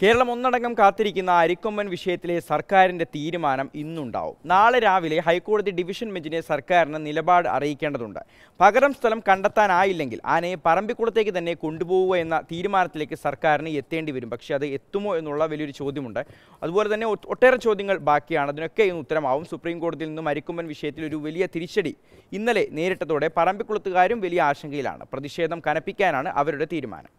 കേരളം ഒന്നടങ്കം കാത്തിരിക്കുന്ന അരിക്കൊമ്പൻ വിഷയത്തിലെ സർക്കാരിന്റെ തീരുമാനം ഇന്നുണ്ടാവും നാളെ രാവിലെ ഹൈക്കോടതി ഡിവിഷൻ ബെഞ്ചിനെ സർക്കാരിന് നിലപാട് അറിയിക്കേണ്ടതുണ്ട് പകരം സ്ഥലം കണ്ടെത്താനായില്ലെങ്കിൽ ആനയെ പറമ്പിക്കുളത്തേക്ക് തന്നെ കൊണ്ടുപോവുക എന്ന തീരുമാനത്തിലേക്ക് സർക്കാരിന് എത്തേണ്ടി വരും പക്ഷേ അത് എത്തുമോ എന്നുള്ള വലിയൊരു ചോദ്യമുണ്ട് അതുപോലെ തന്നെ ഒട്ടേറെ ചോദ്യങ്ങൾ ബാക്കിയാണ് അതിനൊക്കെ ഇന്ന് ഉത്തരമാവും സുപ്രീം കോടതിയിൽ നിന്നും അരിക്കൊമ്പൻ വിഷയത്തിൽ ഒരു വലിയ തിരിച്ചടി ഇന്നലെ നേരിട്ടതോടെ പറമ്പിക്കുളത്തുകാരും വലിയ ആശങ്കയിലാണ് പ്രതിഷേധം കനപ്പിക്കാനാണ് അവരുടെ തീരുമാനം